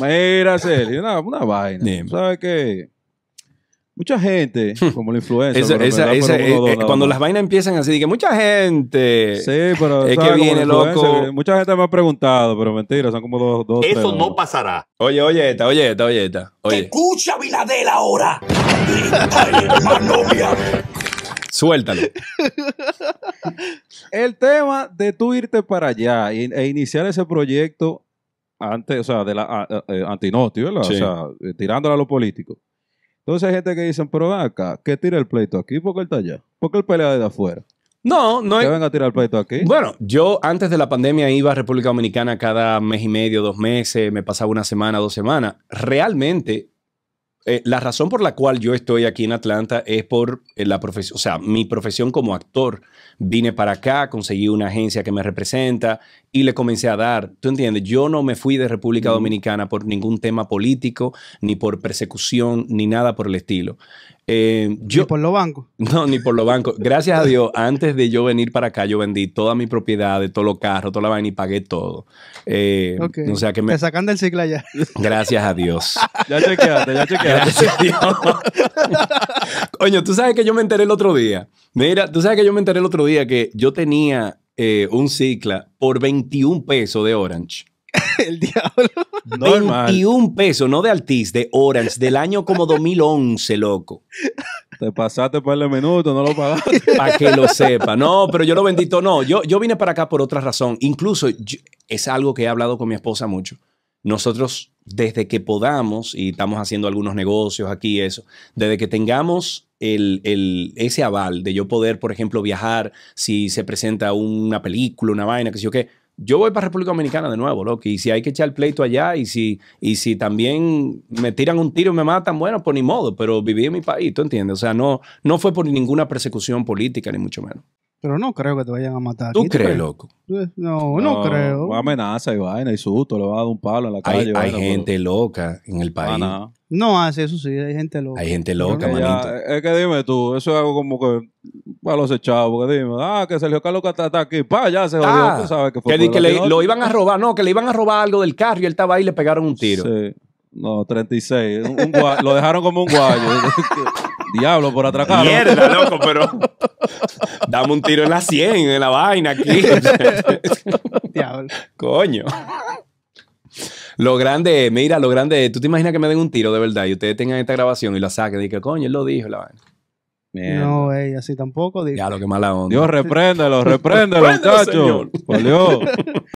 Mira, Sergio, una, vaina. ¿Sabes qué? Mucha gente, hmm. como la influencia... Eh, cuando las vainas empiezan así, dije, mucha gente. Sí, pero. Es que viene loco. Mucha gente me ha preguntado, pero mentira, son como dos. dos Eso no pasará. Oye, oye, esta, oye, esta, oye, esta. Escucha, Viladel ahora. Suéltalo. El tema de tú irte para allá e iniciar ese proyecto antes, o sea, de la a, eh, ¿verdad? O sea, eh, tirándola a los políticos. Entonces hay gente que dice, pero acá, que tira el pleito aquí porque él está allá. Porque él pelea desde afuera. No, no hay. ¿Que venga a tirar el pleito aquí? Bueno, yo antes de la pandemia iba a República Dominicana cada mes y medio, dos meses, me pasaba una semana, dos semanas. Realmente eh, la razón por la cual yo estoy aquí en Atlanta es por eh, la profesión, o sea, mi profesión como actor. Vine para acá, conseguí una agencia que me representa y le comencé a dar. ¿Tú entiendes? Yo no me fui de República Dominicana por ningún tema político, ni por persecución, ni nada por el estilo. Eh, yo, ni por los bancos. No, ni por los bancos. Gracias a Dios, antes de yo venir para acá, yo vendí todas mis propiedades, todos los carros, toda la vaina y pagué todo. Eh, o sea que me. Te sacan del cicla ya. Gracias a Dios. ya chequeaste, ya chequeaste. Coño, tú sabes que yo me enteré el otro día. Mira, tú sabes que yo me enteré el otro día que yo tenía eh, un cicla por 21 pesos de Orange. El diablo. Normal. 21 pesos, no de Altiz, de Orange, del año como 2011, loco. Te pasaste para el minuto, no lo pagaste. Para que lo sepa. No, pero yo lo bendito, no. Yo, yo vine para acá por otra razón. Incluso es algo que he hablado con mi esposa mucho. Nosotros, desde que podamos, y estamos haciendo algunos negocios aquí, eso, desde que tengamos el, ese aval de yo poder, por ejemplo, viajar, si se presenta una película, una vaina, que sé yo qué yo voy para República Dominicana de nuevo, loco. Y si hay que echar pleito allá, y si, y si también me tiran un tiro y me matan, bueno, por pues ni modo, pero viví en mi país, ¿tú entiendes? O sea, no, no fue por ninguna persecución política, ni mucho menos. Pero no creo que te vayan a matar. ¿Tú, ¿Tú crees, loco? No, no, no creo. Amenaza y vaina y susto, le va a dar un palo en la calle. Hay, gente loca en el país. no. hace ah, eso, sí, hay gente loca. Hay gente loca, manito. Eh, es que dime tú, eso es algo como que a los echados, porque dime, ah, que Sergio Carlos está aquí, pa, ya se jodió, ah, tú sabes que fue. Que, lo iban a robar, no, que le iban a robar algo del carro y él estaba ahí y le pegaron un tiro. Sí. No, 36. lo dejaron como un guayo. Diablo, por atracar. Mierda, loco, pero. Dame un tiro en la 100, en la vaina aquí. Diablo. Coño. Lo grande, mira, lo grande. Tú te imaginas que me den un tiro de verdad y ustedes tengan esta grabación y la saquen y que coño, él lo dijo, la vaina. No, güey, así tampoco. Ya, lo que mala onda. Dios, repréndelo, repréndelo, muchacho. Por Dios.